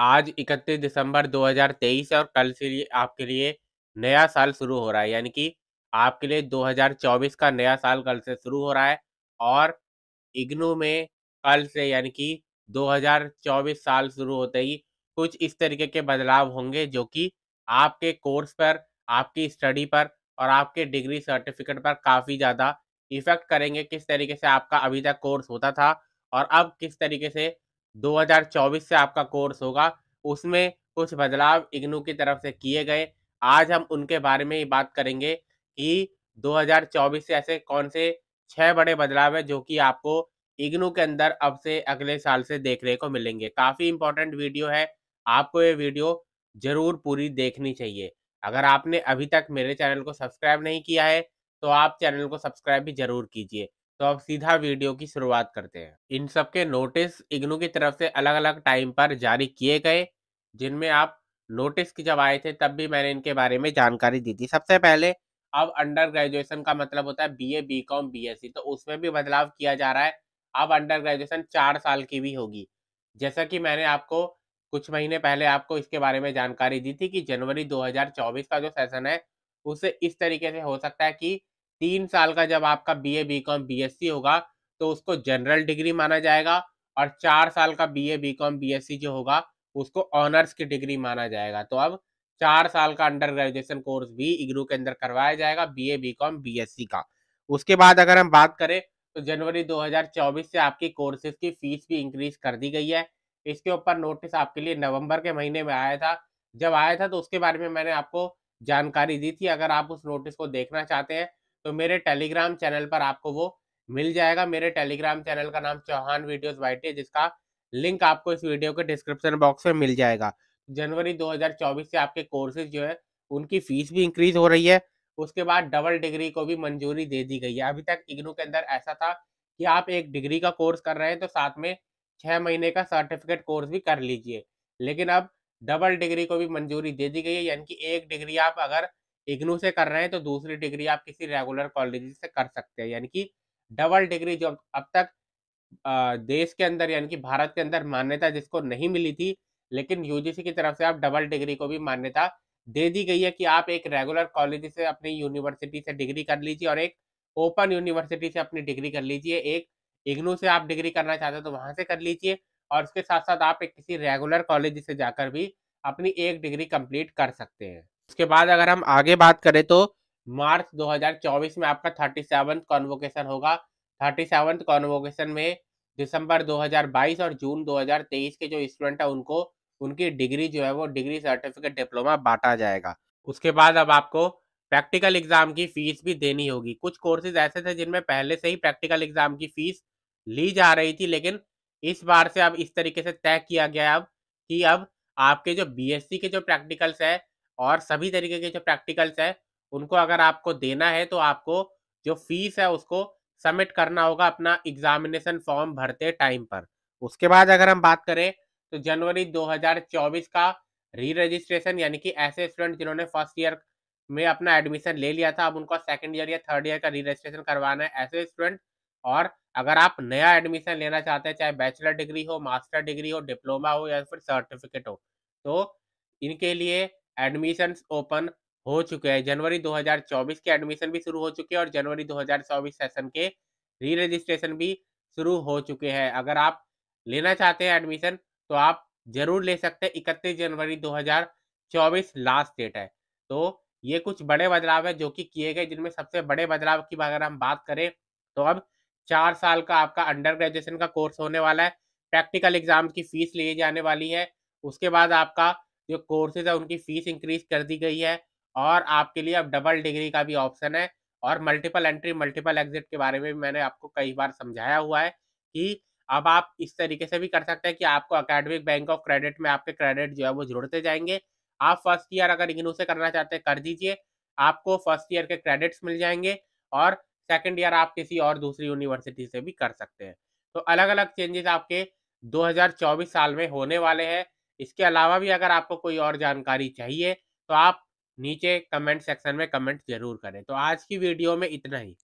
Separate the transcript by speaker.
Speaker 1: आज 31 दिसंबर 2023 है और कल से लिए आपके लिए नया साल शुरू हो रहा है यानी कि आपके लिए 2024 का नया साल कल से शुरू हो रहा है और इग्नू में कल से यानी कि 2024 साल शुरू होते ही कुछ इस तरीके के बदलाव होंगे जो कि आपके कोर्स पर आपकी स्टडी पर और आपके डिग्री सर्टिफिकेट पर काफ़ी ज़्यादा इफ़ेक्ट करेंगे किस तरीके से आपका अभी तक कोर्स होता था और अब किस तरीके से 2024 से आपका कोर्स होगा उसमें कुछ बदलाव इग्नू की तरफ से किए गए आज हम उनके बारे में ही बात करेंगे कि 2024 से ऐसे कौन से छह बड़े बदलाव हैं जो कि आपको इग्नू के अंदर अब से अगले साल से देखने को मिलेंगे काफ़ी इंपॉर्टेंट वीडियो है आपको ये वीडियो ज़रूर पूरी देखनी चाहिए अगर आपने अभी तक मेरे चैनल को सब्सक्राइब नहीं किया है तो आप चैनल को सब्सक्राइब भी ज़रूर कीजिए तो अब सीधा वीडियो की शुरुआत करते हैं इन सब के नोटिस इग्नू की तरफ से अलग अलग टाइम पर जारी किए गए जिनमें आप नोटिस की जब आए थे तब भी मैंने इनके बारे में जानकारी दी थी सबसे पहले अब अंडर ग्रेजुएशन का मतलब होता है बीए बीकॉम बीएससी तो उसमें भी बदलाव किया जा रहा है अब अंडर ग्रेजुएशन चार साल की भी होगी जैसा कि मैंने आपको कुछ महीने पहले आपको इसके बारे में जानकारी दी थी कि जनवरी 2024 का जो सेशन है उसे इस तरीके से हो सकता है कि तीन साल का जब आपका B A B com B S C होगा तो उसको जनरल डिग्री माना जाएगा और चार साल का B A B com B S C जो होगा उसको ऑनर्स की डिग्री माना जाएगा तो अब चार साल का अंडर ग्रेजुएशन कोर्स भी इग्रू e के अंदर करवाया जाएगा B A B com B S C का उसके बाद अगर हम बात करें तो जनवरी 2024 से आपकी कोर्सेज की फीस भी इंक्रीज कर दी गई है इसके ऊपर नोटिस आपके लिए नवंबर के महीने में आया था जब आया था तो उसके बारे में मैंने आपको जानकारी दी थी अगर आप उस नोटिस को देखना चाहते हैं तो मेरे टेलीग्राम चैनल पर आपको वो मिल जाएगा मेरे टेलीग्राम चैनल का नाम चौहान वीडियोस है जिसका लिंक आपको इस वीडियो के डिस्क्रिप्शन बॉक्स में मिल जाएगा जनवरी 2024 से आपके कोर्सेज जो है उनकी फीस भी इंक्रीज हो रही है उसके बाद डबल डिग्री को भी मंजूरी दे दी गई है अभी तक इग्नू के अंदर ऐसा था कि आप एक डिग्री का कोर्स कर रहे हैं तो साथ में छः महीने का सर्टिफिकेट कोर्स भी कर लीजिए लेकिन अब डबल डिग्री को भी मंजूरी दे दी गई है यानी कि एक डिग्री आप अगर इग्नू से कर रहे हैं तो दूसरी डिग्री आप किसी रेगुलर कॉलेज से कर सकते हैं यानी कि डबल डिग्री जो अब तक देश के अंदर यानी कि भारत के अंदर मान्यता जिसको नहीं मिली थी लेकिन यूजीसी की तरफ से आप डबल डिग्री को भी मान्यता दे दी गई है कि आप एक रेगुलर कॉलेज से अपनी यूनिवर्सिटी से डिग्री कर लीजिए और एक ओपन यूनिवर्सिटी से अपनी डिग्री कर लीजिए एक इग्नू से आप डिग्री करना चाहते हो तो वहाँ से कर लीजिए और उसके साथ साथ आप एक किसी रेगुलर कॉलेज से जाकर भी अपनी एक डिग्री कंप्लीट कर सकते हैं उसके बाद अगर हम आगे बात करें तो मार्च 2024 में आपका थर्टी सेवन कॉन्वोकेशन होगा थर्टी सेवन कॉन्वोकेशन में दिसंबर 2022 और जून 2023 के जो स्टूडेंट है उनको उनकी डिग्री जो है वो डिग्री सर्टिफिकेट डिप्लोमा बांटा जाएगा उसके बाद अब आपको प्रैक्टिकल एग्जाम की फीस भी देनी होगी कुछ कोर्सेज ऐसे थे जिनमें पहले से ही प्रैक्टिकल एग्जाम की फीस ली जा रही थी लेकिन इस बार से अब इस तरीके से तय किया गया अब कि अब आपके जो बी के जो प्रैक्टिकल्स है और सभी तरीके के जो प्रैक्टिकल्स है उनको अगर आपको देना है तो आपको जो फीस है उसको सबमिट करना होगा अपना एग्जामिनेशन फॉर्म भरते टाइम पर उसके बाद अगर हम बात करें तो जनवरी 2024 का री रजिस्ट्रेशन यानी कि ऐसे स्टूडेंट जिन्होंने फर्स्ट ईयर में अपना एडमिशन ले लिया था अब उनका सेकेंड ईयर या थर्ड ईयर का री रजिस्ट्रेशन करवाना है ऐसे स्टूडेंट और अगर आप नया एडमिशन लेना चाहते हैं चाहे बैचलर डिग्री हो मास्टर डिग्री हो डिप्लोमा हो या फिर सर्टिफिकेट हो तो इनके लिए एडमिशन ओपन हो चुके हैं जनवरी 2024 के एडमिशन भी शुरू हो चुके हैं और जनवरी 2024 सेशन के री रजिस्ट्रेशन भी शुरू हो चुके हैं अगर आप लेना चाहते हैं एडमिशन तो आप जरूर ले सकते हैं इकतीस जनवरी 2024 लास्ट डेट है तो ये कुछ बड़े बदलाव है जो कि किए गए जिनमें सबसे बड़े बदलाव की अगर हम बात करें तो अब चार साल का आपका अंडर ग्रेजुएशन का कोर्स होने वाला है प्रैक्टिकल एग्जाम की फीस लिए जाने वाली है उसके बाद आपका जो कोर्सेज है उनकी फीस इंक्रीज कर दी गई है और आपके लिए अब डबल डिग्री का भी ऑप्शन है और मल्टीपल एंट्री मल्टीपल एग्जिट के बारे में भी मैंने आपको कई बार समझाया हुआ है कि अब आप इस तरीके से भी कर सकते हैं कि आपको अकेडमिक बैंक ऑफ क्रेडिट में आपके क्रेडिट जो है वो जुड़ते जाएंगे आप फर्स्ट ईयर अगर इग्नू से करना चाहते हैं कर दीजिए आपको फर्स्ट ईयर के क्रेडिट्स मिल जाएंगे और सेकेंड ईयर आप किसी और दूसरी यूनिवर्सिटी से भी कर सकते हैं तो अलग अलग चेंजेस आपके 2024 साल में होने वाले हैं इसके अलावा भी अगर आपको कोई और जानकारी चाहिए तो आप नीचे कमेंट सेक्शन में कमेंट जरूर करें तो आज की वीडियो में इतना ही